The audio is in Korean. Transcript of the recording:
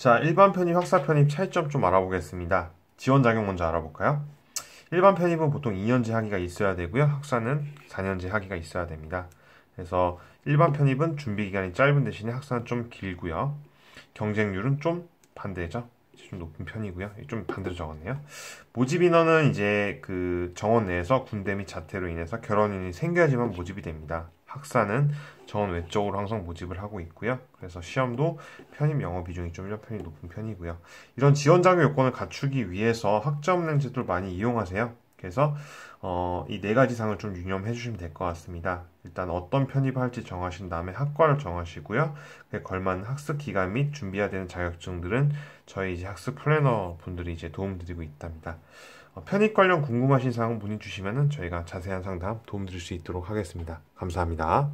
자, 일반 편입, 학사 편입 차이점 좀 알아보겠습니다. 지원 자격 먼저 알아볼까요? 일반 편입은 보통 2년제 학위가 있어야 되고요. 학사는 4년제 학위가 있어야 됩니다. 그래서 일반 편입은 준비 기간이 짧은 대신에 학사는 좀 길고요. 경쟁률은 좀 반대죠. 좀 높은 편이고요. 좀 반대로 적었네요. 모집 인원은 이제 그 정원 내에서 군대 및 자퇴로 인해서 결혼인이 생겨야지만 모집이 됩니다. 학사는 전 외적으로 항상 모집을 하고 있고요. 그래서 시험도 편입 영어 비중이 좀 1편이 높은 편이고요. 이런 지원 자격 요건을 갖추기 위해서 학점랭 제도 많이 이용하세요. 그래서 어, 이 네 가지 사항을 좀 유념해 주시면 될 것 같습니다. 일단 어떤 편입할지 정하신 다음에 학과를 정하시고요. 그에 걸맞는 학습 기간 및 준비해야 되는 자격증들은 저희 이제 학습 플래너 분들이 이제 도움드리고 있답니다. 어, 편입 관련 궁금하신 사항 문의 주시면 저희가 자세한 상담 도움드릴 수 있도록 하겠습니다. 감사합니다.